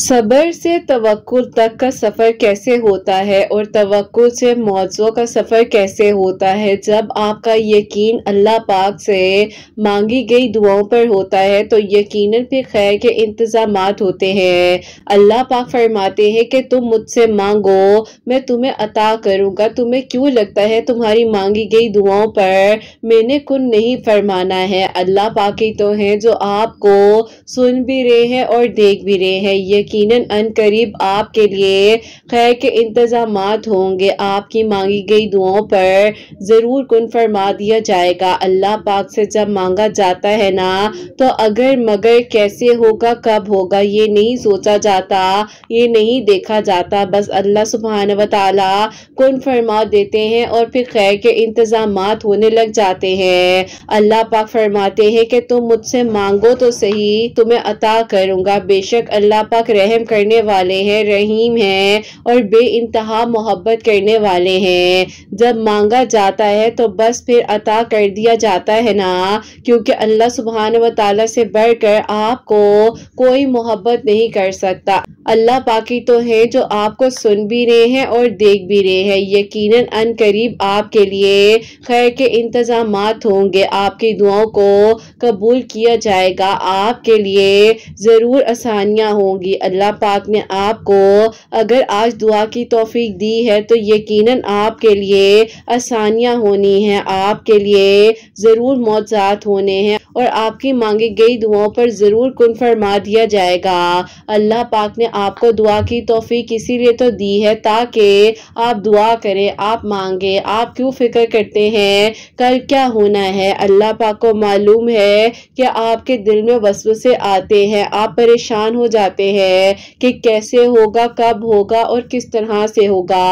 सबर से तवक्ल तक का सफ़र कैसे होता है और तवक्ल से मौजों का सफ़र कैसे होता है जब आपका यकीन अल्लाह पाक से मांगी गई दुआओं पर होता है तो यकीनन पे खैर के इंतज़ाम होते हैं अल्लाह पाक फरमाते हैं कि तुम मुझसे मांगो मैं तुम्हें अता करूँगा तुम्हें क्यों लगता है तुम्हारी मांगी गई दुआओं पर मैंने कुन नहीं फरमाना है अल्लाह पाक ही तो हैं जो आपको सुन भी रहे हैं और देख भी रहे हैं ये यकीन करीब आपके लिए खैर के इंतज़ाम होंगे आपकी मांगी गई दुआओं पर ज़रूर कन फरमा दिया जाएगा अल्लाह पाक से जब मांगा जाता है ना तो अगर मगर कैसे होगा कब होगा ये नहीं सोचा जाता ये नहीं देखा जाता बस अल्लाह सुबहान वाली कन फरमा देते हैं और फिर खैर के इंतज़ाम होने लग जाते हैं अल्लाह पाक फरमाते हैं कि तुम मुझसे मांगो तो सही तुम्हें अता करूँगा बेशक अल्लाह पाक रहम करने वाले हैं रहीम हैं और बे इंतहा मोहब्बत करने वाले हैं जब मांगा जाता है तो बस फिर अता कर दिया जाता है ना क्योंकि अल्लाह सुबहान व ताली से बढ़कर आपको कोई मोहब्बत नहीं कर सकता अल्लाह बाकी तो है जो आपको सुन भी रहे हैं और देख भी रहे हैं यकीनन अन करीब आपके लिए खैर के इंतजाम होंगे आपकी दुआओं को कबूल किया जाएगा आपके लिए ज़रूर आसानियाँ होंगी अल्लाह पाक ने आपको अगर आज दुआ की तोफीक दी है तो यकीनन आपके लिए आसानियाँ होनी हैं आपके लिए ज़रूर मौजात होने हैं और आपकी मांगी गई दुआओं पर ज़रूर कन फरमा दिया जाएगा अल्लाह पाक ने आपको दुआ की तोफ़ी इसीलिए तो दी है ताकि आप दुआ करें आप मांगे आप क्यों फिक्र करते हैं कल क्या होना है अल्लाह पाक को मालूम है कि आपके दिल में वसवसे आते हैं आप परेशान हो जाते हैं है कि कैसे होगा कब होगा और किस तरह से होगा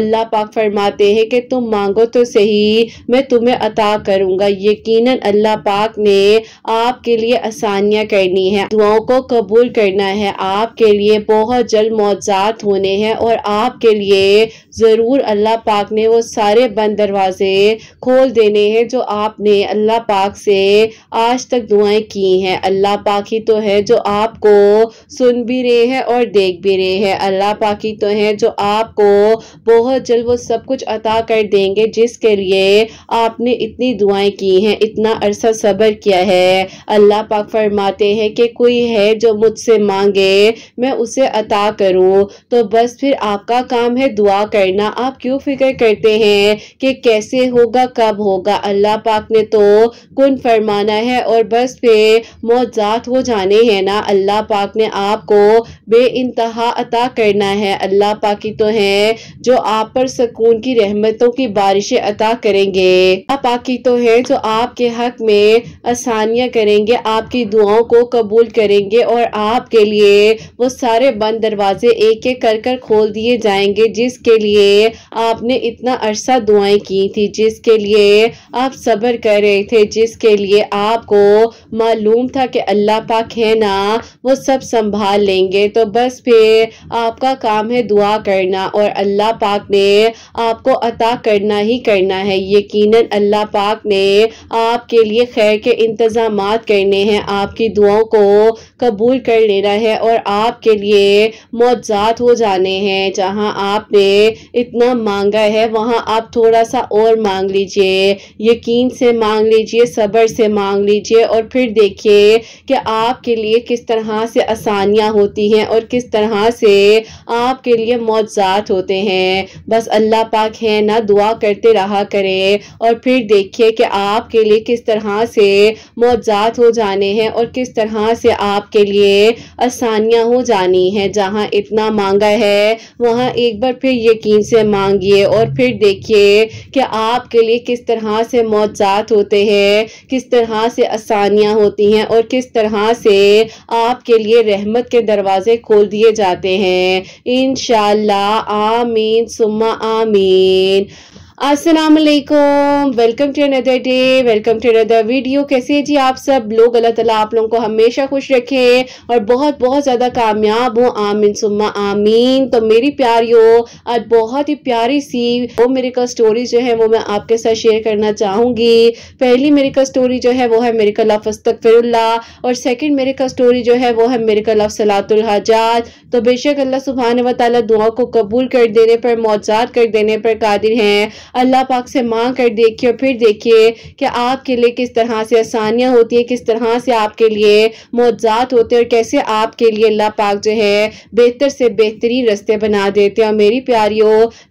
अल्लाह पाक फरमाते हैं कि तुम मांगो तो सही मैं तुम्हें अता करूँगा यकीनन अल्लाह पाक ने आपके लिए आसानियां करनी है दुआओं को कबूल करना है आपके लिए बहुत जल्द मौजात होने हैं और आपके लिए ज़रूर अल्लाह पाक ने वो सारे बंद दरवाजे खोल देने हैं जो आपने अल्लाह पाक से आज तक दुआएं की हैं अल्लाह पाक ही तो है जो आपको सुन भी भी रहे हैं और देख भी रहे हैं अल्लाह पाकि तो है जो आपको बहुत जल्द वो सब कुछ अता कर देंगे जिसके लिए आपने इतनी दुआएं की हैं इतना अरसा सब्र किया है अल्लाह पाक फरमाते हैं कि कोई है जो मुझसे मांगे मैं उसे अता करूं तो बस फिर आपका काम है दुआ करना आप क्यों फिक्र करते हैं कि कैसे होगा कब होगा अल्लाह पाक ने तो कुन फरमाना है और बस फिर मौजात हो जाने हैं ना अल्लाह पाक ने आपको बे इंतहा अता करना है अल्लाह पाकि तो है जो आप पर सकून की रहमतों की बारिशें अता करेंगे अल्लाह पाकी तो है जो आपके हक में आसानियाँ करेंगे आपकी दुआओं को कबूल करेंगे और आपके लिए वो सारे बंद दरवाजे एक एक कर कर खोल दिए जाएंगे जिसके लिए आपने इतना अरसा दुआएं की थी जिसके लिए आप सब्र कर रहे थे जिसके लिए आपको मालूम था कि अल्लाह पाक है ना वो सब संभाल ले लेंगे तो बस फिर आपका काम है दुआ करना और अल्लाह पाक ने आपको अता करना ही करना है यकीनन अल्लाह पाक ने आपके लिए खैर के इंतज़ाम करने हैं आपकी दुआओं को कबूल कर लेना है और आपके लिए मुआजात हो जाने हैं जहां आपने इतना मांगा है वहाँ आप थोड़ा सा और मांग लीजिए यकीन से मांग लीजिए सब्र से मांग लीजिए और फिर देखिए कि आपके लिए किस तरह से आसानियाँ हो होती हैं और किस तरह से आपके लिए मौजात होते हैं बस अल्लाह पाक है ना दुआ करते रहा करें और फिर देखिए कि आपके लिए किस तरह से मौजात हो जाने हैं और किस तरह से आपके लिए आसानियाँ हो जानी हैं जहाँ इतना मांगा है वहाँ एक बार फिर यकीन से मांगिए और फिर देखिए कि आपके लिए किस तरह से मौजात होते हैं किस तरह से आसानियाँ होती हैं और किस तरह से आपके लिए रहमत के दरवाजे खोल दिए जाते हैं इनशाला आमीन सुमा आमीन असलकम welcome to another day welcome to another video कैसे है जी आप सब लोग अल्लाह तला आप लोगों को हमेशा खुश रखे और बहुत बहुत ज़्यादा कामयाब हो आमीन सुम्मा आमीन तो मेरी प्यारी हो आज बहुत ही प्यारी सी वो मेरे का स्टोरी जो है वो मैं आपके साथ शेयर करना चाहूँगी पहली मेरे का स्टोरी जो है वो है मेरे का लफ फिर और सेकेंड मेरे का स्टोरी जो है वो है मेरे का लफ सलातुलहाजात तो बेशक अल्लाह सुबहान वाली दुआ को कबूल कर देने पर मौजाद कर देने पर कादिर हैं अल्लाह पाक से मांग कर देखिए और फिर देखिए कि आपके लिए किस तरह से आसानियाँ होती हैं किस तरह से आपके लिए मुआजात होते हैं और कैसे आपके लिए अल्लाह पाक जो है बेहतर से बेहतरीन रस्ते बना देते हैं और मेरी प्यारी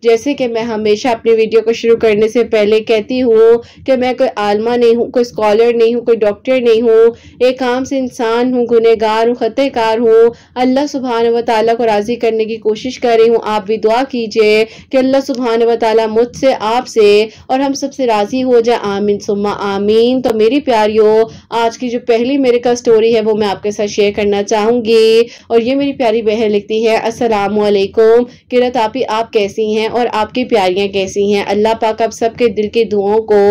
जैसे कि मैं हमेशा अपनी वीडियो को शुरू करने से पहले कहती हूँ कि मैं कोई आलमा नहीं हूँ कोई स्कॉलर नहीं हूँ कोई डॉक्टर नहीं हूँ एक आम से इंसान हूँ गुनहगार हूँ ख़तकार हूँ अल्लाह सुबहान व को राज़ी करने की कोशिश कर रही हूँ आप भी दुआ कीजिए कि अल्लाह सुबहान व मुझसे आपसे और हम सबसे राजी हो जाए आमीन सुम्मा आमीन तो मेरी प्यारियों आज की जो पहली मेरे का स्टोरी है वो मैं आपके साथ शेयर करना चाहूंगी और ये मेरी प्यारी बहन लिखती है अस्सलाम वालेकुम किरत आपी आप कैसी हैं और आपकी प्यारियां कैसी हैं अल्लाह पाक आप सबके दिल की दुआओं को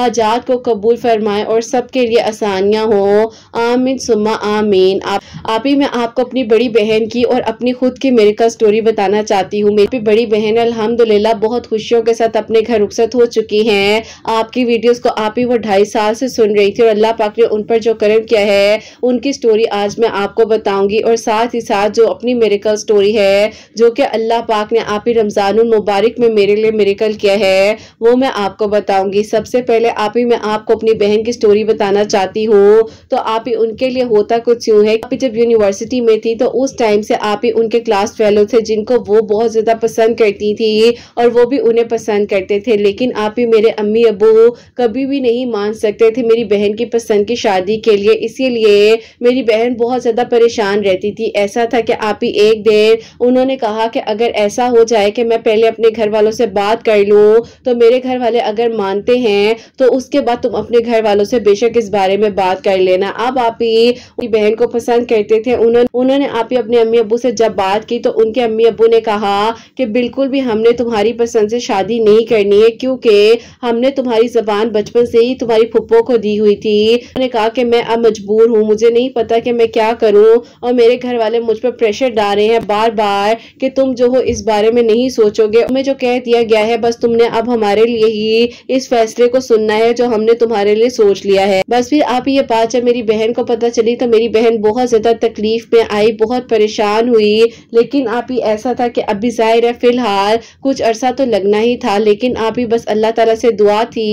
हाजात को कबूल फरमाए और सबके लिए आसानियां हो आमीन सुम्मा आमीन आप, आप ही मैं आपको अपनी बड़ी बहन की और अपनी खुद की मेरे का स्टोरी बताना चाहती हूँ मेरी बड़ी बहन अलहमदुल्ला बहुत खुशियों के साथ अपने अपने घर रुखसत हो चुकी हैं आपकी वीडियोस को आप ही वो ढाई साल से सुन रही थी और अल्लाह पाक ने उन पर जो करम किया है उनकी स्टोरी आज मैं आपको बताऊंगी और साथ ही साथ जो अपनी मेरेकल स्टोरी है जो कि अल्लाह पाक ने आप ही रमज़ान मुबारक में मेरे लिए मेरेकल किया है वो मैं आपको बताऊंगी सबसे पहले आप ही मैं आपको अपनी बहन की स्टोरी बताना चाहती हूँ तो आप ही उनके लिए होता कुछ यूँ है आप जब यूनिवर्सिटी में थी तो उस टाइम से आप ही उनके क्लास फेलो थे जिनको वो बहुत ज़्यादा पसंद करती थी और वो भी उन्हें पसंद करती सकते थे लेकिन आप ही मेरे अम्मी अबू कभी भी नहीं मान सकते थे मेरी बहन की पसंद की शादी के लिए इसीलिए मेरी बहन बहुत ज़्यादा परेशान रहती थी ऐसा था कि आप ही एक देर उन्होंने कहा कि अगर ऐसा हो जाए कि मैं पहले अपने घर वालों से बात कर लूँ तो मेरे घर वाले अगर मानते हैं तो उसके बाद तुम अपने घर वालों से बेशक इस बारे में बात कर लेना अब आप ही उनकी बहन को पसंद करते थे उन्होंने उन्होंने आप ही अपने अम्मी अबू से जब बात की तो उनके अम्मी अबू ने कहा कि बिल्कुल भी हमने तुम्हारी पसंद से शादी नहीं करनी है क्योंकि हमने तुम्हारी जबान बचपन से ही तुम्हारी फुप्पो को दी हुई थी उन्होंने कहा कि मैं अब मजबूर हूँ मुझे नहीं पता कि मैं क्या करूँ और मेरे घर वाले मुझ पर प्रेशर डाल रहे हैं बार बार कि तुम जो हो इस बारे में नहीं सोचोगे हमें जो कह दिया गया है बस तुमने अब हमारे लिए ही इस फैसले को सुनना है जो हमने तुम्हारे लिए सोच लिया है बस फिर आप ये बात जब मेरी बहन को पता चली तो मेरी बहन बहुत ज्यादा तकलीफ में आई बहुत परेशान हुई लेकिन आप ही ऐसा था कि अभी जाहिर है फिलहाल कुछ अरसा तो लगना ही था लेकिन लेकिन आप ही बस अल्लाह तला से दुआ थी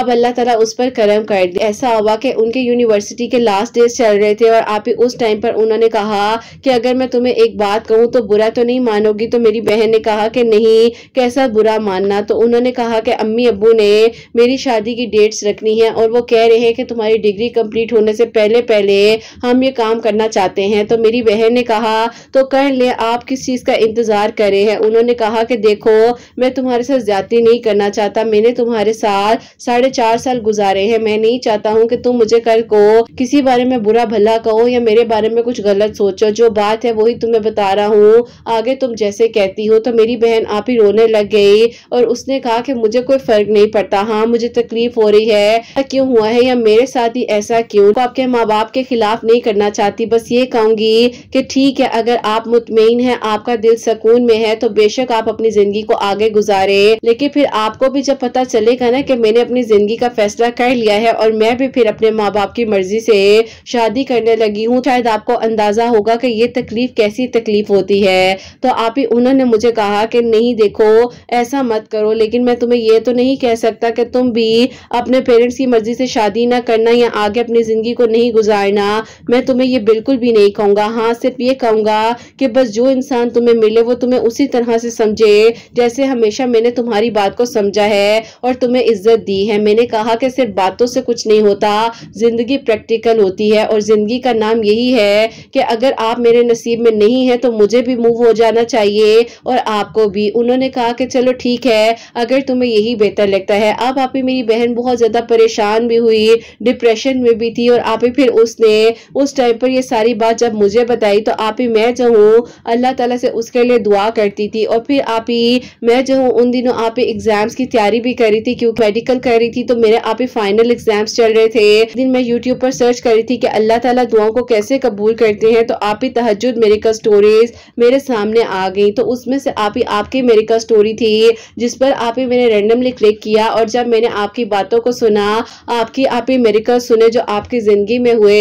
अब अल्लाह तला उस पर कर्म कर दिया ऐसा हुआ कि उनके यूनिवर्सिटी के लास्ट डेज चल रहे थे और आप ही उस टाइम पर उन्होंने कहा कि अगर मैं तुम्हें एक बात कहूँ तो बुरा तो नहीं मानोगी तो मेरी बहन ने कहा कि नहीं कैसा बुरा मानना तो उन्होंने कहा कि अम्मी अबू ने मेरी शादी की डेट्स रखनी है और वो कह रहे हैं कि तुम्हारी डिग्री कंप्लीट होने से पहले पहले हम ये काम करना चाहते हैं तो मेरी बहन ने कहा तो कर ले आप किस चीज़ का इंतज़ार करे हैं उन्होंने कहा कि देखो मैं तुम्हारे साथ जाती नहीं नहीं करना चाहता मैंने तुम्हारे साथ साढ़े चार साल गुजारे हैं मैं नहीं चाहता हूँ कि तुम मुझे कल को किसी बारे में बुरा भला कहो या मेरे बारे में कुछ गलत सोचो जो बात है वही तुम्हें बता रहा हूँ आगे तुम जैसे कहती हो तो मेरी बहन आप ही रोने लग गई और उसने कहा कि मुझे कोई फर्क नहीं पड़ता हाँ मुझे तकलीफ हो रही है क्यों हुआ है या मेरे साथ ही ऐसा क्यों तो आपके माँ बाप के खिलाफ नहीं करना चाहती बस ये कहूंगी कि ठीक है अगर आप मुतमिन है आपका दिल सुकून में है तो बेशक आप अपनी जिंदगी को आगे गुजारे लेकिन फिर फिर आपको भी जब पता चलेगा ना कि मैंने अपनी ज़िंदगी का फैसला कर लिया है और मैं भी फिर अपने माँ बाप की मर्ज़ी से शादी करने लगी हूँ शायद आपको अंदाज़ा होगा कि ये तकलीफ़ कैसी तकलीफ़ होती है तो आप ही उन्होंने मुझे कहा कि नहीं देखो ऐसा मत करो लेकिन मैं तुम्हें ये तो नहीं कह सकता कि तुम भी अपने पेरेंट्स की मर्ज़ी से शादी ना करना या आगे अपनी ज़िंदगी को नहीं गुजारना मैं तुम्हें ये बिल्कुल भी नहीं कहूँगा हाँ सिर्फ ये कहूंगा कि बस जो इंसान तुम्हें मिले वो तुम्हें उसी तरह से समझे जैसे हमेशा मैंने तुम्हारी बात बात को समझा है और तुम्हें इज्जत दी है मैंने कहा कि सिर्फ बातों से कुछ नहीं होता ज़िंदगी प्रैक्टिकल होती है और ज़िंदगी का नाम यही है कि अगर आप मेरे नसीब में नहीं है तो मुझे भी मूव हो जाना चाहिए और आपको भी उन्होंने कहा कि चलो ठीक है अगर तुम्हें यही बेहतर लगता है अब आप ही मेरी बहन बहुत ज़्यादा परेशान भी हुई डिप्रेशन में भी थी और आप ही फिर उसने उस टाइम पर यह सारी बात जब मुझे बताई तो आप ही मैं जो हूँ अल्लाह तला से उसके लिए दुआ करती थी और फिर आप ही मैं जो हूँ उन दिनों आप ही एग्जाम्स की तैयारी भी करी थी क्योंकि मेडिकल कर रही थी तो मेरे आप ही फाइनल एग्जाम्स चल रहे थे दिन मैं यूट्यूब पर सर्च करी थी कि अल्लाह ताला दुआओं को कैसे कबूल करते हैं तो आप ही तहजद मेरिकल स्टोरीज मेरे सामने आ गई तो उसमें से आप ही आपकी मेरिकल स्टोरी थी जिस पर आप ही मैंने रेंडमली क्लिक किया और जब मैंने आपकी बातों को सुना आपकी आप ही मेरिकल सुने जो आपकी ज़िंदगी में हुए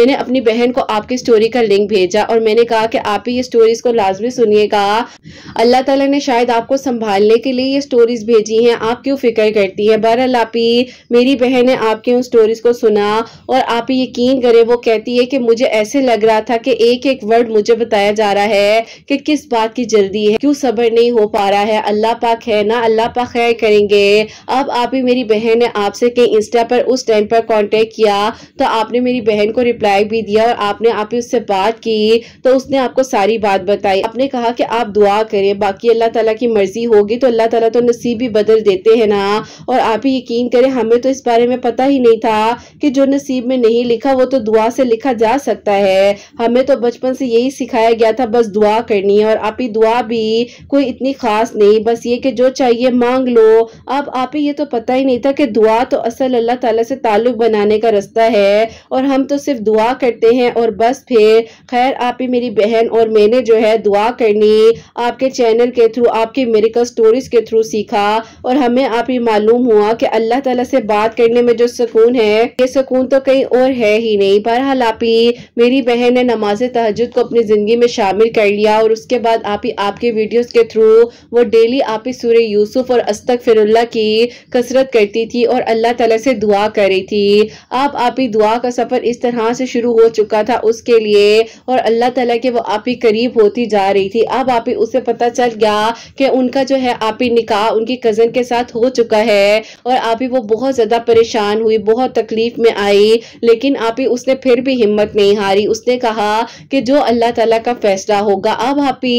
मैंने अपनी बहन को आपकी स्टोरी का लिंक भेजा और मैंने कहा कि आप ही ये स्टोरीज को लाजमी सुनिएगा अल्लाह तला ने शायद आपको संभालने के लिए ये स्टोरी स्टोरीज भेजी हैं आप क्यों फिक्र करती है बहरहाल आप ही मेरी बहन ने आपके उन स्टोरीज को सुना और आप ही यकीन करें वो कहती है कि मुझे ऐसे लग रहा था कि एक एक वर्ड मुझे बताया जा रहा है कि किस बात की जल्दी है क्यों सबर नहीं हो पा रहा है अल्लाह पाक है ना अल्लाह पाक खैर करेंगे अब आप ही मेरी बहन ने आपसे कहीं इंस्टा पर उस टाइम पर कॉन्टेक्ट किया तो आपने मेरी बहन को रिप्लाई भी दिया और आपने आप ही उससे बात की तो उसने आपको सारी बात बताई आपने कहा कि आप दुआ करें बाकी अल्लाह तला की मर्जी होगी तो अल्लाह तला तो नसीब भी बदल देते हैं ना और आप ही यकीन करें हमें तो इस बारे में पता ही नहीं था कि जो नसीब में नहीं लिखा वो तो दुआ से लिखा जा सकता है हमें तो बचपन से यही सिखाया गया था बस दुआ करनी है और आप ही दुआ भी कोई इतनी खास नहीं बस ये कि जो चाहिए मांग लो अब आप ही ये तो पता ही नहीं था कि दुआ तो असल अल्लाह ताला से ताल्लुक बनाने का रास्ता है और हम तो सिर्फ दुआ करते हैं और बस फिर खैर आप ही मेरी बहन और मैंने जो है दुआ करनी आपके चैनल के थ्रू आपके मेरिकल स्टोरीज के थ्रू सीख सीखा और हमें आप ही मालूम हुआ कि अल्लाह ताला से बात करने में जो सुकून है ये सुकून तो कहीं और है ही नहीं बहरहाल आप ही मेरी बहन ने नमाज तहजद को अपनी ज़िंदगी में शामिल कर लिया और उसके बाद आप ही आपके वीडियोज़ के थ्रू वो डेली आप ही सूर्य यूसुफ और अस्तक फिर की कसरत करती थी और अल्लाह तला से दुआ कर रही थी आप आप ही दुआ का सफ़र इस तरह से शुरू हो चुका था उसके लिए और अल्लाह तला के वो आप ही करीब होती जा रही थी अब आप ही उसे पता चल गया कि उनका जो है आप ही निकाह उनकी कज़न के साथ हो चुका है और आप ही वो बहुत ज़्यादा परेशान हुई बहुत तकलीफ में आई लेकिन आप ही उसने फिर भी हिम्मत नहीं हारी उसने कहा कि जो अल्लाह तला का फैसला होगा अब आप ही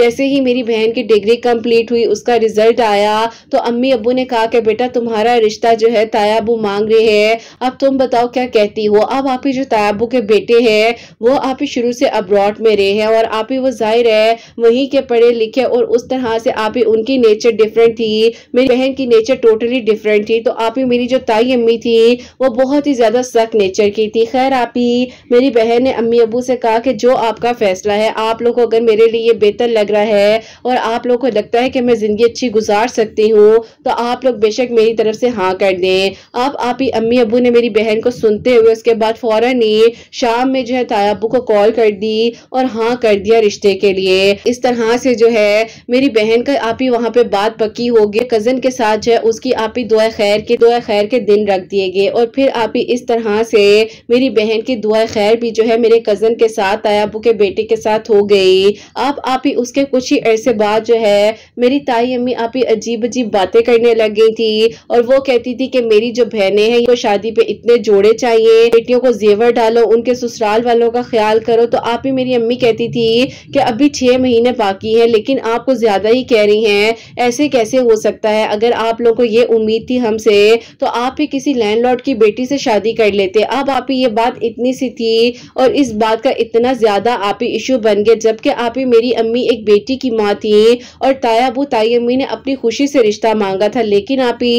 जैसे ही मेरी बहन की डिग्री कंप्लीट हुई उसका रिजल्ट आया तो अम्मी अबू ने कहा कि बेटा तुम्हारा रिश्ता जो है तायाबू मांग रहे हैं अब तुम बताओ क्या कहती हो अब आप ही जो तायाबू के बेटे हैं वो आप ही शुरू से अब्रॉड में रहे हैं और आप ही वो जाहिर है वहीं के पढ़े लिखे और उस तरह से आप ही उनकी नेचर डिफरेंट थी थी मेरी बहन की नेचर टोटली डिफरेंट थी तो आप ही मेरी जो ताई अम्मी थी वो बहुत ही ज़्यादा सख्त नेचर की थी खैर आप ही मेरी बहन ने अम्मी अबू से कहा कि जो आपका फैसला है आप लोग को अगर मेरे लिए बेहतर लग रहा है और आप लोग को लगता है कि मैं ज़िंदगी अच्छी गुजार सकती हूँ तो आप लोग बेशक मेरी तरफ से हाँ कर दें आप आप ही अम्मी अबू ने मेरी बहन को सुनते हुए उसके बाद फौरन ही शाम में जो है ताया अबू को कॉल कर दी और हाँ कर दिया रिश्ते के लिए इस तरह से जो है मेरी बहन का आप ही वहाँ पे बात पक्की हो गए कज़न के साथ जो है उसकी आप ही दुआ खैर के दुआ खैर के दिन रख दिए गए और फिर आप ही इस तरह से मेरी बहन की दुआ खैर भी जो है मेरे कज़न के साथ आयाबू के बेटे के साथ हो गई आप आप ही उसके कुछ ही अरसे बाद जो है मेरी ताई अम्मी आप ही अजीब अजीब बातें करने लग गई थी और वो कहती थी कि मेरी जो बहनें हैं वो शादी पे इतने जोड़े चाहिए बेटियों को जेवर डालो उनके ससुराल वालों का ख्याल करो तो आप ही मेरी अम्मी कहती थी कि अभी छह महीने बाकी है लेकिन आपको ज़्यादा ही कह रही है ऐसे कैसे हो सकता है अगर आप लोगों को ये उम्मीद थी हमसे तो आप ही किसी लैंडलॉर्ड की बेटी से शादी कर लेते अब आप ही ये बात इतनी सी थी और इस बात का इतना ज़्यादा आप ही इशू बन गए जबकि आप ही मेरी अम्मी एक बेटी की माँ थी और तायाबू ताई अम्मी ने अपनी खुशी से रिश्ता मांगा था लेकिन आप ही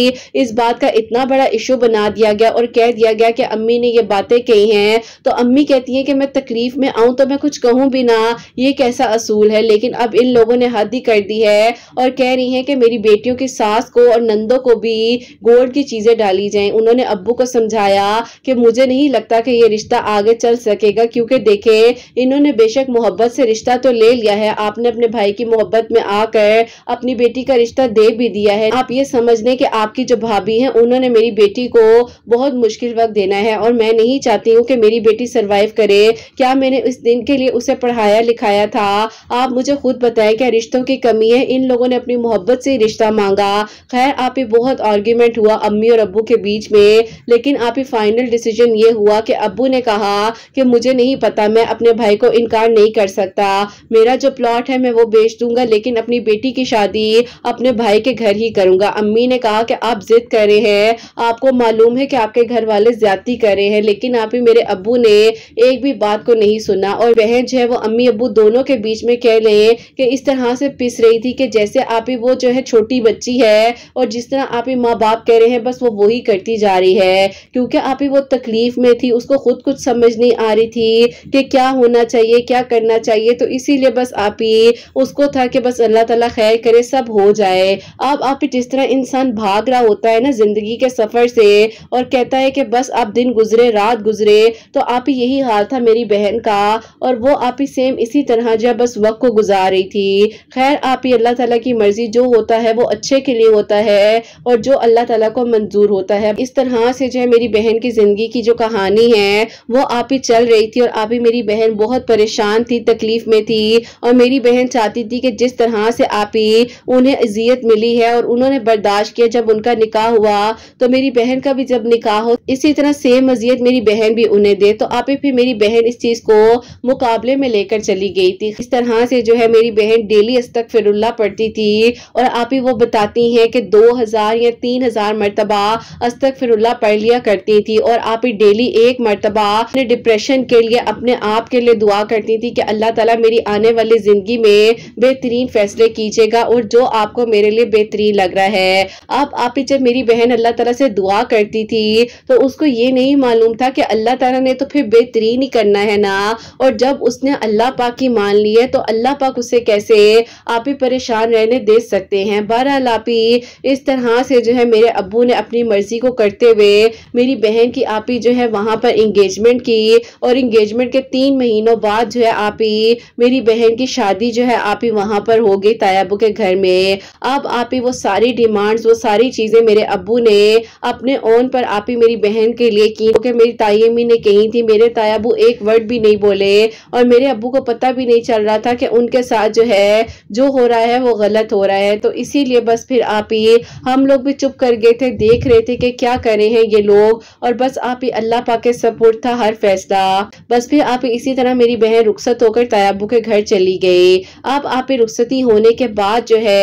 इस बात का इतना बड़ा इशू बना दिया गया और कह दिया गया कि अम्मी ने ये बातें कही हैं तो अम्मी कहती हैं कि मैं तकलीफ में आऊं तो मैं कुछ कहूं भी ना ये कैसा असूल है लेकिन अब इन लोगों ने हद ही कर दी है और कह रही हैं कि मेरी बेटी बेटियों की सास को और नंदो को भी गोल्ड की चीजें डाली जाएं उन्होंने अब्बू को समझाया कि मुझे नहीं लगता कि ये रिश्ता आगे चल सकेगा क्योंकि देखे इन्होंने बेशक मोहब्बत से रिश्ता तो ले लिया है आपने अपने भाई की मोहब्बत में आकर अपनी बेटी का रिश्ता दे भी दिया है आप ये समझ लें कि आपकी जो भाभी हैं उन्होंने मेरी बेटी को बहुत मुश्किल वक्त देना है और मैं नहीं चाहती हूँ कि मेरी बेटी सर्वाइव करे क्या मैंने इस दिन के लिए उसे पढ़ाया लिखाया था आप मुझे खुद बताएं क्या रिश्तों की कमी है इन लोगों ने अपनी मोहब्बत से रिश्ता रिश्ता मांगा खैर आप बहुत आर्ग्यूमेंट हुआ अम्मी और अबू के बीच में लेकिन आप फाइनल डिसीजन ये हुआ कि अबू ने कहा कि मुझे नहीं पता मैं अपने भाई को इनकार नहीं कर सकता मेरा जो प्लॉट है मैं वो बेच दूंगा लेकिन अपनी बेटी की शादी अपने भाई के घर ही करूंगा अम्मी ने कहा कि आप जिद कर रहे हैं आपको मालूम है कि आपके घर वाले ज्यादा कर रहे हैं लेकिन आप ही मेरे अबू ने एक भी बात को नहीं सुना और बहन जो है वो अम्मी अबू दोनों के बीच में कह रहे कि इस तरह से पिस रही थी कि जैसे आप ही वो जो है छोटे छोटी बच्ची है और जिस तरह आप ही माँ बाप कह रहे हैं बस वो वही करती जा रही है क्योंकि आप ही वो तकलीफ में थी उसको खुद कुछ समझ नहीं आ रही थी कि क्या होना चाहिए क्या करना चाहिए तो इसीलिए बस आप ही उसको था कि बस अल्लाह ताला खैर करे सब हो जाए अब आप ही जिस तरह इंसान भाग रहा होता है ना ज़िंदगी के सफ़र से और कहता है कि बस आप दिन गुजरे रात गुजरे तो आप ही यही हाल था मेरी बहन का और वो आप ही सेम इसी तरह जो बस वक्त को गुजार रही थी खैर आप ही अल्लाह ताला की मर्ज़ी जो होता है वो अच्छे के लिए होता है और जो अल्लाह ताला को मंजूर होता है इस तरह से जो है मेरी बहन की ज़िंदगी की जो कहानी है वो आप ही चल रही थी और आप ही मेरी बहन बहुत परेशान थी तकलीफ़ में थी और मेरी बहन चाहती थी कि जिस तरह से आप ही उन्हें अजियत मिली है और उन्होंने बर्दाश्त किया जब उनका निकाह हुआ तो मेरी बहन का भी जब निकाह हो इसी तरह सेम अजियत मेरी बहन भी उन्हें दे तो आप ही फिर मेरी बहन इस चीज़ को मुकाबले में लेकर चली गई थी इस तरह से जो है मेरी बहन डेली अस्तक फिरुल्ला पढ़ती थी और आप ही वो बताती हैं कि 2000 या 3000 मरतबा अस्तक फिर पढ़ लिया करती थी और आप ही डेली एक मरतबा अपने डिप्रेशन के लिए अपने आप के लिए दुआ करती थी कि अल्लाह ताला मेरी आने वाली ज़िंदगी में बेहतरीन फैसले कीजिएगा और जो आपको मेरे लिए बेहतरीन लग रहा है अब आप ही जब मेरी बहन अल्लाह तला से दुआ करती थी तो उसको ये नहीं मालूम था कि अल्लाह तला ने तो फिर बेहतरीन ही करना है ना और जब उसने अल्लाह पाक की मान ली है तो अल्लाह पाक उसे कैसे आप ही परेशान रहने दे सकते हैं दोबारा इस तरह से जो है मेरे अबू ने अपनी मर्जी को करते हुए मेरी बहन की आपी जो है वहां पर इंगेजमेंट की और इंगेजमेंट के तीन महीनों बाद जो है आपी मेरी बहन की शादी जो है आपी वहां पर हो गई तायाबू के घर में अब आपी वो सारी डिमांड्स वो सारी चीज़ें मेरे अबू ने अपने ओन पर आपी मेरी बहन के लिए की क्योंकि मेरी ताइमी ने कही थी मेरे तायाबू एक वर्ड भी नहीं बोले और मेरे अबू को पता भी नहीं चल रहा था कि उनके साथ जो है जो हो रहा है वो गलत हो रहा है तो इसी इसीलिए बस फिर आप ये हम लोग भी चुप कर गए थे देख रहे थे कि क्या करे हैं ये लोग और बस आप ही अल्लाह पा के सपोर्ट था हर फैसला बस फिर आप इसी तरह मेरी बहन रुखसत होकर तयाबू के घर चली गई अब आप रुखसती होने के बाद जो है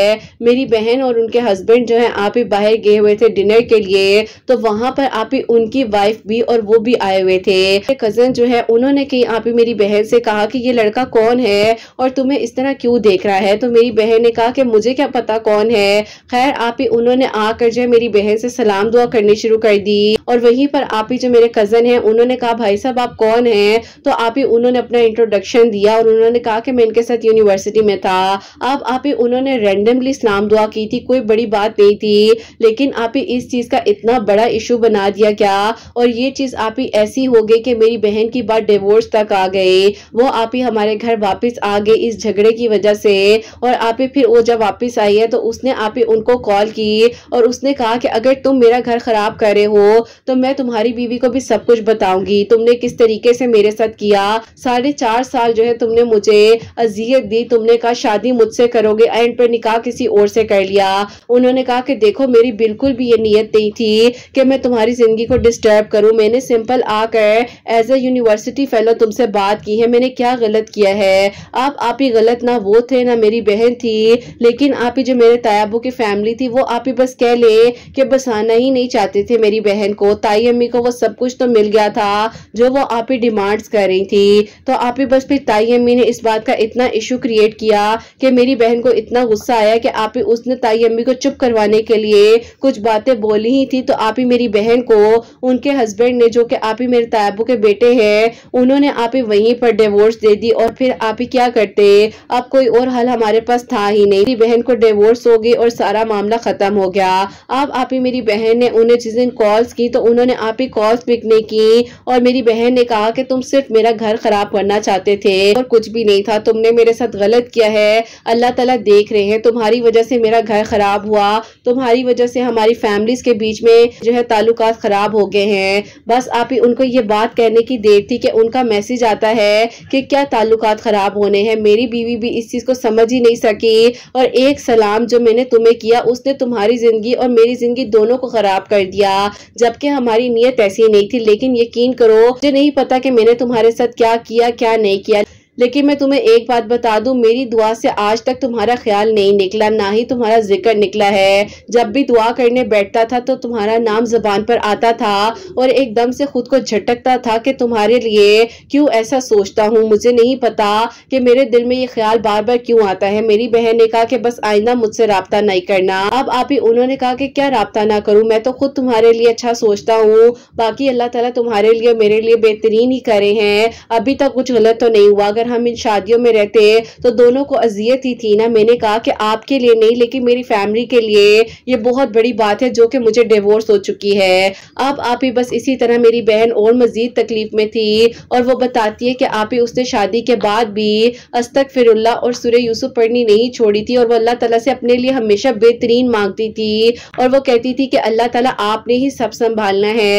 मेरी बहन और उनके हस्बैंड जो है आप ही बाहर गए हुए थे डिनर के लिए तो वहाँ पर आप ही उनकी वाइफ भी और वो भी आए हुए थे कजन जो है उन्होंने कही आप ही मेरी बहन से कहा कि ये लड़का कौन है और तुम्हें इस तरह क्यों देख रहा है तो मेरी बहन ने कहा कि मुझे क्या पता कौन है खैर आप ही उन्होंने आकर जो है मेरी बहन से सलाम दुआ करनी शुरू कर दी और वहीं पर आप ही जो मेरे कज़न हैं उन्होंने कहा भाई साहब आप कौन हैं तो आप ही उन्होंने अपना इंट्रोडक्शन दिया और उन्होंने कहा कि मैं इनके साथ यूनिवर्सिटी में था अब आप ही उन्होंने रेंडमली इस्लाम दुआ की थी कोई बड़ी बात नहीं थी लेकिन आप ही इस चीज़ का इतना बड़ा इशू बना दिया क्या और ये चीज़ आप ही ऐसी हो गई कि मेरी बहन की बात डिवोर्स तक आ गई वो आप ही हमारे घर वापस आ गए इस झगड़े की वजह से और आप ही फिर वो जब वापस आई है तो उसने आप ही उनको कॉल की और उसने कहा कि अगर तुम मेरा घर ख़राब कर रहे हो तो मैं तुम्हारी बीवी को भी सब कुछ बताऊंगी तुमने किस तरीके से मेरे साथ किया साढ़े चार साल जो है तुमने मुझे अजियत दी तुमने कहा शादी मुझसे करोगे एंड पर निकाह किसी और से कर लिया उन्होंने कहा कि देखो मेरी बिल्कुल भी ये नीयत नहीं थी कि मैं तुम्हारी जिंदगी को डिस्टर्ब करूं मैंने सिंपल आकर एज ए यूनिवर्सिटी फेलो तुमसे बात की है मैंने क्या गलत किया है आप आप ही गलत ना वो थे ना मेरी बहन थी लेकिन आप ही जो मेरे तायाबू की फैमिली थी वो आप ही बस कह ले कि बसाना ही नहीं चाहते थे मेरी बहन को को ताई अम्मी को वो सब कुछ तो मिल गया था जो वो आप ही डिमांड्स कर रही थी तो आप ही बस फिर ताई अम्मी ने इस बात का इतना इशू क्रिएट किया कि मेरी बहन को इतना गुस्सा आया कि आप ही उसने ताई अम्मी को चुप करवाने के लिए कुछ बातें बोली ही थी तो आप ही मेरी बहन को उनके हस्बैंड ने जो कि आप ही मेरे ताबू के बेटे हैं उन्होंने आप ही वहीं पर डिवोर्स दे दी और फिर आप ही क्या करते अब कोई और हल हमारे पास था ही नहीं मेरी बहन को डिवोर्स हो गई और सारा मामला खत्म हो गया अब आप ही मेरी बहन ने उन्हें जिस दिन कॉल्स की तो उन्होंने आप ही कॉस्ट नहीं की और मेरी बहन ने कहा कि तुम सिर्फ मेरा घर खराब करना चाहते थे और कुछ भी नहीं था तुमने मेरे साथ गलत किया है अल्लाह ताला देख रहे हैं तुम्हारी वजह से मेरा घर खराब हुआ तुम्हारी वजह से हमारी फैमिलीज के बीच में जो है ताल्लुक खराब हो गए हैं बस आप ही उनको ये बात कहने की देर थी कि उनका मैसेज आता है कि क्या ताल्लुक खराब होने हैं मेरी बीवी भी इस चीज़ को समझ ही नहीं सकी और एक सलाम जो मैंने तुम्हें किया उसने तुम्हारी ज़िंदगी और मेरी ज़िंदगी दोनों को ख़राब कर दिया जबकि कि हमारी नीयत ऐसी नहीं थी लेकिन यकीन करो मुझे नहीं पता कि मैंने तुम्हारे साथ क्या किया क्या नहीं किया लेकिन मैं तुम्हें एक बात बता दूं मेरी दुआ से आज तक तुम्हारा ख्याल नहीं निकला ना ही तुम्हारा जिक्र निकला है जब भी दुआ करने बैठता था तो तुम्हारा नाम जबान पर आता था और एकदम से खुद को झटकता था कि तुम्हारे लिए क्यों ऐसा सोचता हूँ मुझे नहीं पता कि मेरे दिल में ये ख्याल बार बार क्यों आता है मेरी बहन ने कहा कि बस आइंदा मुझसे रबता नहीं करना अब आप ही उन्होंने कहा कि क्या रबता ना करूँ मैं तो खुद तुम्हारे लिए अच्छा सोचता हूँ बाकी अल्लाह ताला तुम्हारे लिए मेरे लिए बेहतरीन ही करे हैं अभी तक कुछ गलत तो नहीं हुआ अगर अगर हम इन शादियों में रहते तो दोनों को अजियत ही थी ना मैंने कहा कि आपके लिए नहीं लेकिन मेरी फैमिली के लिए ये बहुत बड़ी बात है जो कि मुझे डिवोर्स हो चुकी है अब आप ही बस इसी तरह मेरी बहन और मजीद तकलीफ में थी और वो बताती है कि आप ही उसने शादी के बाद भी अस्तक फिरुल्ला और सुरे यूसुफ पढ़नी नहीं छोड़ी थी और वो अल्लाह तला से अपने लिए हमेशा बेहतरीन मांगती थी और वो कहती थी कि अल्लाह तला आपने ही सब संभालना है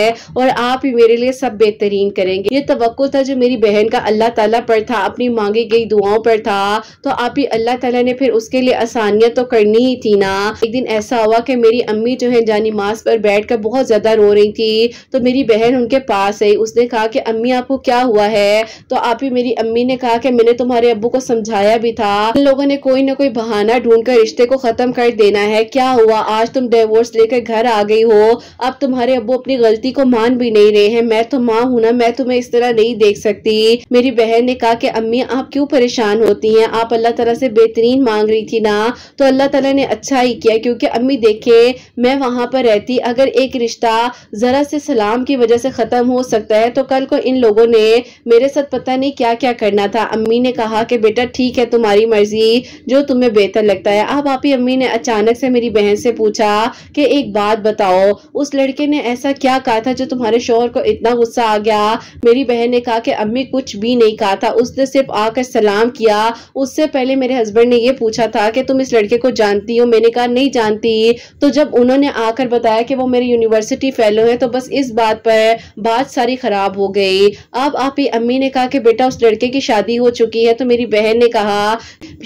और आप ही मेरे लिए सब बेहतरीन करेंगे ये तो था जो मेरी बहन का अल्लाह ताला पर था अब अपनी मांगी गई दुआओं पर था तो आप ही अल्लाह तला ने फिर उसके लिए आसानियत तो करनी ही थी ना एक दिन ऐसा हुआ कि मेरी अम्मी जो है जानी मास पर बैठ कर बहुत ज़्यादा रो रही थी तो मेरी बहन उनके पास आई उसने कहा कि अम्मी आपको क्या हुआ है तो आप ही मेरी अम्मी ने कहा कि मैंने तुम्हारे अबू को समझाया भी था इन लोगों ने कोई ना कोई बहाना ढूंढ कर रिश्ते को ख़त्म कर देना है क्या हुआ आज तुम डिवोर्स लेकर घर आ गई हो अब तुम्हारे अबू अपनी गलती को मान भी नहीं रहे हैं मैं तो माँ हूँ ना मैं तुम्हें इस तरह नहीं देख सकती मेरी बहन ने कहा कि अम्मी आप क्यों परेशान होती हैं आप अल्लाह तला से बेहतरीन मांग रही थी ना तो अल्लाह तला ने अच्छा ही किया क्योंकि अम्मी देखे मैं वहां पर रहती अगर एक रिश्ता ज़रा से सलाम की वजह से ख़त्म हो सकता है तो कल को इन लोगों ने मेरे साथ पता नहीं क्या क्या करना था अम्मी ने कहा कि बेटा ठीक है तुम्हारी मर्जी जो तुम्हें बेहतर लगता है अब ही अम्मी ने अचानक से मेरी बहन से पूछा कि एक बात बताओ उस लड़के ने ऐसा क्या कहा था जो तुम्हारे शोहर को इतना गुस्सा आ गया मेरी बहन ने कहा कि अम्मी कुछ भी नहीं कहा था उसने सिर्फ आकर सलाम किया उससे पहले मेरे हस्बैंड ने ये पूछा था कि तुम इस लड़के को जानती हो मैंने कहा नहीं जानती तो जब उन्होंने आकर बताया कि वो मेरे यूनिवर्सिटी फेलो है तो बस इस बात पर बात सारी ख़राब हो गई अब आप ही अम्मी ने कहा कि बेटा उस लड़के की शादी हो चुकी है तो मेरी बहन ने कहा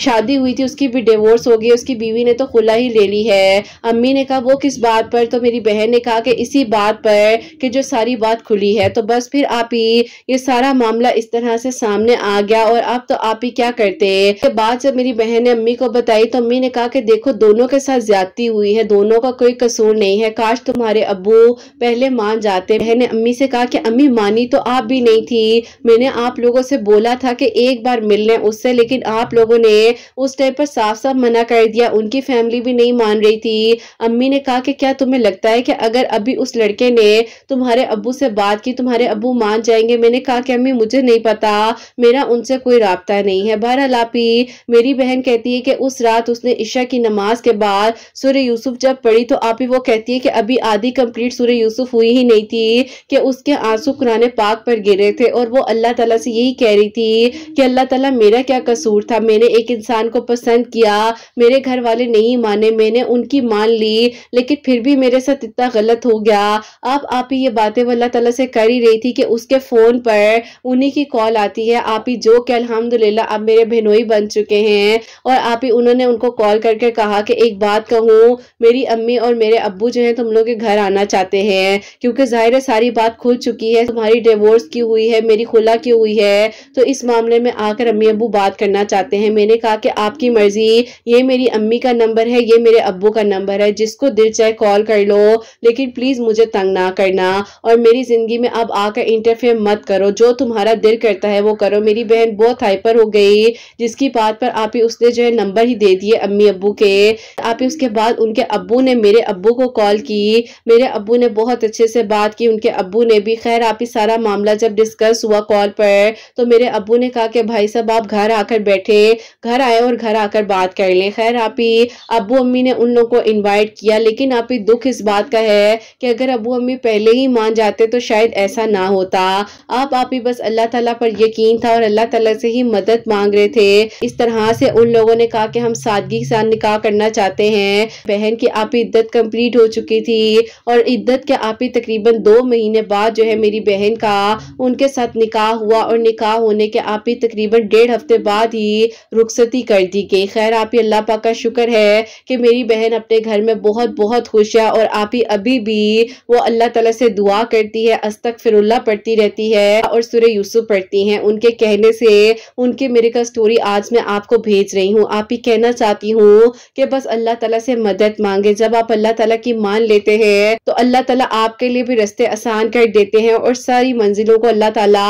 शादी हुई थी उसकी भी डिवोर्स हो गई उसकी बीवी ने तो खुला ही ले ली है अम्मी ने कहा वो किस बात पर तो मेरी बहन ने कहा कि इसी बात पर कि जो सारी बात खुली है तो बस फिर आप ही ये सारा मामला इस तरह से सामने आ गया गया और अब तो आप ही क्या करते है बाद जब मेरी बहन ने अम्मी को बताई तो अम्मी ने कहा कि देखो दोनों के साथ ज्यादती हुई है दोनों का कोई कसूर नहीं है काश तुम्हारे अबू पहले मान जाते बहन ने अम्मी से कहा कि अम्मी मानी तो आप भी नहीं थी मैंने आप लोगों से बोला था कि एक बार मिल लें उससे लेकिन आप लोगों ने उस टाइम पर साफ साफ मना कर दिया उनकी फैमिली भी नहीं मान रही थी अम्मी ने कहा कि क्या तुम्हें लगता है कि अगर अभी उस लड़के ने तुम्हारे अबू से बात की तुम्हारे अबू मान जाएंगे मैंने कहा कि अम्मी मुझे नहीं पता मेरा उनसे उनसे कोई रबता नहीं है बहरहाल आप मेरी बहन कहती है कि उस रात उसने ईशा की नमाज के बाद सूर्य यूसुफ जब पढ़ी तो आप ही वो कहती है कि अभी आधी कंप्लीट सूर्य यूसुफ हुई ही नहीं थी कि उसके आंसू कुरान पाक पर गिरे थे और वो अल्लाह तला से यही कह रही थी कि अल्लाह तला मेरा क्या कसूर था मैंने एक इंसान को पसंद किया मेरे घर वाले नहीं माने मैंने उनकी मान ली लेकिन फिर भी मेरे साथ इतना गलत हो गया आप आप ही ये बातें वो अल्लाह तला से कर ही रही थी कि उसके फ़ोन पर उन्हीं की कॉल आती है आप ही जो कि अल्हम्दुलिल्लाह अब मेरे बहनोई बन चुके हैं और आप ही उन्होंने उनको कॉल करके कहा कि एक बात कहूँ मेरी अम्मी और मेरे अबू जो हैं तुम लोग के घर आना चाहते हैं क्योंकि जाहिर है सारी बात खुल चुकी है तुम्हारी डिवोर्स की हुई है मेरी खुला की हुई है तो इस मामले में आकर अम्मी अबू बात करना चाहते हैं मैंने कहा कि आपकी मर्जी ये मेरी अम्मी का नंबर है ये मेरे अबू का नंबर है जिसको दिल चाहे कॉल कर लो लेकिन प्लीज़ मुझे तंग ना करना और मेरी ज़िंदगी में अब आकर इंटरफेयर मत करो जो तुम्हारा दिल करता है वो करो मेरी बहन बहुत हाइपर हो गई जिसकी बात पर आप ही उसने जो है नंबर ही दे दिए अम्मी अबू के आप ही उसके बाद उनके अबू ने मेरे अबू को कॉल की मेरे अबू ने बहुत अच्छे से बात की उनके अबू ने भी खैर आप ही सारा मामला जब डिस्कस हुआ कॉल पर तो मेरे अबू ने कहा कि भाई साहब आप घर आकर बैठे घर आए और घर आकर बात कर लें खैर आप ही अबू अम्मी ने उन लोगों को इन्वाइट किया लेकिन आप ही दुख इस बात का है कि अगर अबू अम्मी पहले ही मान जाते तो शायद ऐसा ना होता आप आप ही बस अल्लाह ताला पर यकीन था और अल्लाह तला से ही मदद मांग रहे थे इस तरह से उन लोगों ने कहा कि हम सादगी के साथ निकाह करना चाहते हैं बहन की आपकी इद्दत कंप्लीट हो चुकी थी और इद्दत के ही तकरीबन दो महीने बाद जो है मेरी बहन का उनके साथ निकाह हुआ और निकाह होने के ही तकरीबन डेढ़ हफ्ते बाद ही रुखसती कर दी गई खैर आप ही अल्लाह पाक का शुक्र है कि मेरी बहन अपने घर में बहुत बहुत खुश है और आप ही अभी भी वो अल्लाह तला से दुआ करती है अस्तक फिर पढ़ती रहती है और सुर यूसुफ पढ़ती हैं उनके कहने से उनके मेरे का स्टोरी आज मैं आपको भेज रही हूँ आप ही कहना चाहती हूँ कि बस अल्लाह तला से मदद मांगे जब आप अल्लाह तला की मान लेते हैं तो अल्लाह तला आपके लिए भी रस्ते आसान कर देते हैं और सारी मंजिलों को अल्लाह तला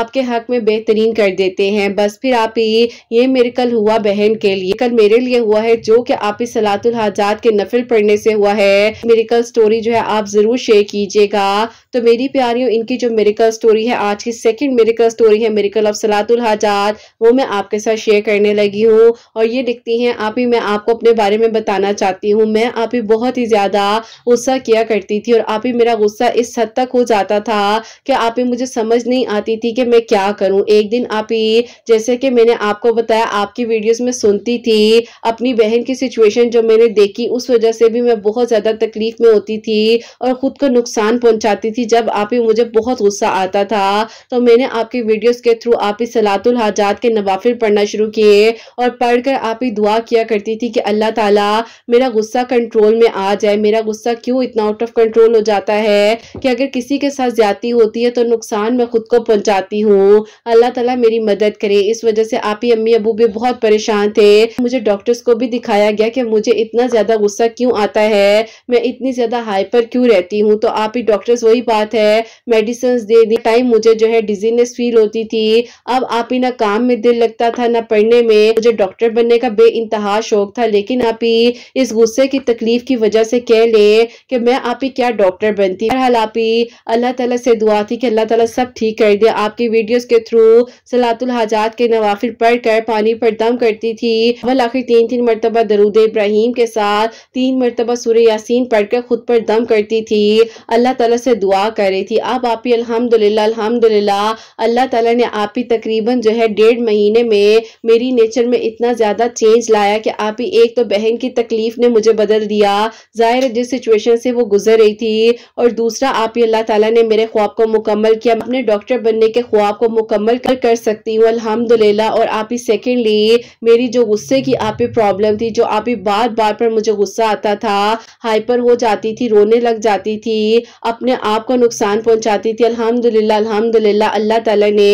आपके हक में बेहतरीन कर देते हैं बस फिर आप ही ये मेरे कल हुआ बहन के लिए कल मेरे लिए हुआ है जो कि आप ही सलातुल हाजात के नफिल पढ़ने से हुआ है मेरिकल स्टोरी जो है आप जरूर शेयर कीजिएगा तो मेरी प्यारियों इनकी जो मेरिकल स्टोरी है आज की सेकेंड मेरिकल स्टोरी है मेरिकल ऑफ सलातुल बकतुल हाजात वो मैं आपके साथ शेयर करने लगी हूँ और ये लिखती हैं आप ही मैं आपको अपने बारे में बताना चाहती हूँ मैं आप ही बहुत ही ज़्यादा गुस्सा किया करती थी और आप ही मेरा गुस्सा इस हद तक हो जाता था कि आप ही मुझे समझ नहीं आती थी कि मैं क्या करूँ एक दिन आप ही जैसे कि मैंने आपको बताया आपकी वीडियोज़ में सुनती थी अपनी बहन की सिचुएशन जो मैंने देखी उस वजह से भी मैं बहुत ज़्यादा तकलीफ में होती थी और ख़ुद को नुकसान पहुँचाती थी जब आप ही मुझे बहुत गुस्सा आता था तो मैंने आपकी वीडियोज़ के थ्रू आप ही सलातुल हाजात के नवाफिर पढ़ना शुरू किए और पढ़कर आप ही दुआ किया करती थी कि अल्लाह ताला मेरा गुस्सा कंट्रोल में आ जाए मेरा गुस्सा क्यों इतना आउट ऑफ कंट्रोल हो जाता है कि अगर किसी के साथ ज्यादा होती है तो नुकसान मैं खुद को पहुंचाती हूँ अल्लाह तला मेरी मदद करे इस वजह से आप ही अम्मी अबू भी बहुत परेशान थे मुझे डॉक्टर्स को भी दिखाया गया कि मुझे इतना ज्यादा गुस्सा क्यों आता है मैं इतनी ज्यादा हाइपर क्यों रहती हूँ तो आप ही डॉक्टर्स वही बात है मेडिसिन दे दी टाइम मुझे जो है डिजीनेस फील होती थी अब आप ही ना काम में दिल लगता था ना पढ़ने में मुझे डॉक्टर बनने का बे इंतहा शौक था लेकिन आप ही इस गुस्से की तकलीफ की वजह से कह ले कि मैं आप ही क्या डॉक्टर बनती बहरहाल आप ही अल्लाह तला से दुआ थी कि अल्लाह तला सब ठीक कर दे आपकी वीडियो के थ्रू सलातुल हाजात के नवाफिर पढ़ कर पानी पर दम करती थी वल आखिर तीन तीन मरतबा दरूद इब्राहिम के साथ तीन मरतबा सूर यासीन पढ़ कर खुद पर दम करती थी अल्लाह तला से दुआ कर रही थी अब आप ही अलहमदुल्ला अलहमदुल्ला अल्लाह तला ने आप ही तकरीब तकरीबन जो है डेढ़ महीने में मेरी नेचर में इतना ज़्यादा चेंज लाया कि आप ही एक तो बहन की तकलीफ़ ने मुझे बदल दिया ज़ाहिर जिस सिचुएशन से वो गुजर रही थी और दूसरा आप ही अल्लाह ताला ने मेरे ख्वाब को मुकम्मल किया अपने डॉक्टर बनने के ख्वाब को मुकम्मल कर, कर सकती हूँ अलहमदिल्ला और आप ही सेकेंडली मेरी जो गुस्से की आप ही प्रॉब्लम थी जो आप ही बार बार पर मुझे गुस्सा आता था हाइपर हो जाती थी रोने लग जाती थी अपने आप को नुकसान पहुंचाती थी अल्हम्दुलिल्लाह अल्हम्दुलिल्लाह अल्लाह ताला ने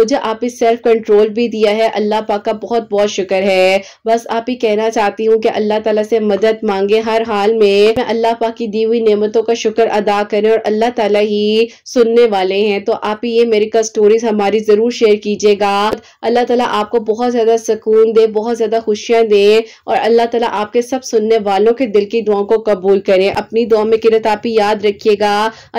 मुझे आप पे सेल्फ कंट्रोल भी दिया है अल्लाह पाक का बहुत बहुत शुक्र है बस आप ही कहना चाहती हूँ कि अल्लाह ताला से मदद मांगे हर हाल में अल्लाह पाक की दी हुई नेमतों का शुक्र अदा करें और अल्लाह ताला ही सुनने वाले हैं तो आप ही ये मेरी का स्टोरीज हमारी ज़रूर शेयर कीजिएगा अल्लाह ताला आपको बहुत ज़्यादा सुकून दे बहुत ज़्यादा खुशियाँ दे और अल्लाह ताला आपके सब सुनने वालों के दिल की दुआओं को कबूल करें अपनी दुआ में किरत आप ही याद रखिएगा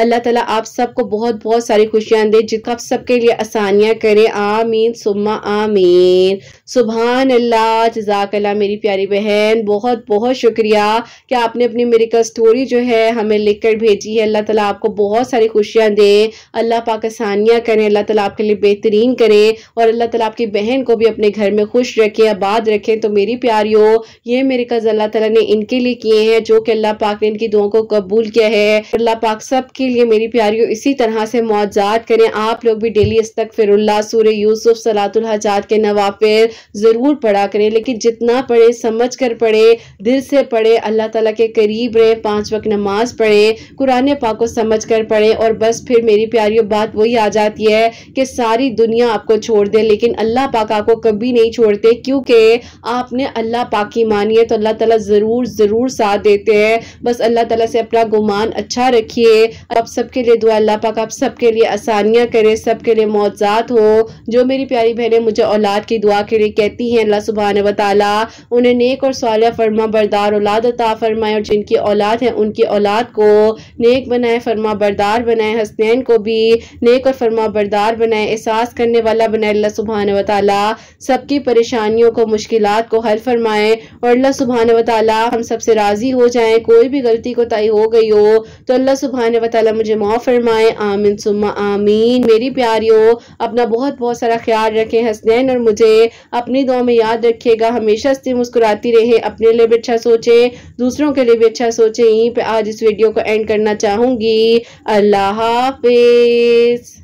अल्लाह ताला आप सबको बहुत बहुत सारी खुशियाँ दे जिसका आप सबके लिए आसानियाँ करें आप आमीन सुम्मा आमीन सुबहान अल्लाह जजाकल्ला मेरी प्यारी बहन बहुत बहुत शुक्रिया कि आपने अपनी मेरिकल स्टोरी जो है हमें लिख कर भेजी है अल्लाह ताला आपको बहुत सारी खुशियाँ दे अल्लाह पाकिस्तानिया करें अल्लाह ताला आपके लिए बेहतरीन करे और अल्लाह ताला आपकी बहन को भी अपने घर में खुश रखे आबाद रखें तो मेरी प्यारी हो ये मेरिकल अल्लाह ताला ने इनके लिए किए हैं जो कि अल्लाह पाक ने इनकी दुआओं को कबूल किया है अल्लाह पाक सब के लिए मेरी प्यारी हो इसी तरह से मुआवजात करें आप लोग भी डेली इस्तक फिर सूर्य यूसुफ सलातुल हजात के नवाफिर ज़रूर पढ़ा करें लेकिन जितना पढ़े समझ कर पढ़े दिल से पढ़े अल्लाह ताला के करीब रहे पांच वक्त नमाज पढ़े कुरान पाक को समझ कर पढ़े और बस फिर मेरी प्यारी बात वही आ जाती है कि सारी दुनिया आपको छोड़ दे लेकिन अल्लाह पाक आपको कभी नहीं छोड़ते क्योंकि आपने अल्लाह पाक की मानी है तो अल्लाह ताला ज़रूर ज़रूर साथ देते हैं बस अल्लाह ताला से अपना गुमान अच्छा रखिए आप सबके लिए दुआ अल्लाह पाक आप सबके लिए आसानियाँ करे सबके लिए मुआवजात हो जो जो मेरी प्यारी बहनें मुझे औलाद की दुआ के लिए कहती हैं अल्लाह ने बताला उन्हें नेक और साल फरमा बरदार औलाद अता फरमाए और जिनकी औलाद है उनकी औलाद को नेक बनाए फरमा बरदार बनाए हसनैन को भी नेक और फरमा बरदार बनाए एहसास करने वाला बनाए अल्लाह ने बताला सबकी परेशानियों को मुश्किल को हल फरमाए और अल्लाह सुबहान बताला हम सबसे राजी हो जाए कोई भी गलती को तय हो गई हो तो अल्लाह सुबहान बताला मुझे माफ़ फरमाए आमिन सुमा आमीन मेरी प्यारियों अपना बहुत बहुत सारा ख्याल रखें हसनैन और मुझे अपनी दो में याद रखिएगा हमेशा से मुस्कुराती रहे अपने लिए भी अच्छा सोचे दूसरों के लिए भी अच्छा सोचें यहीं पे आज इस वीडियो को एंड करना चाहूंगी अल्लाह हाफिज़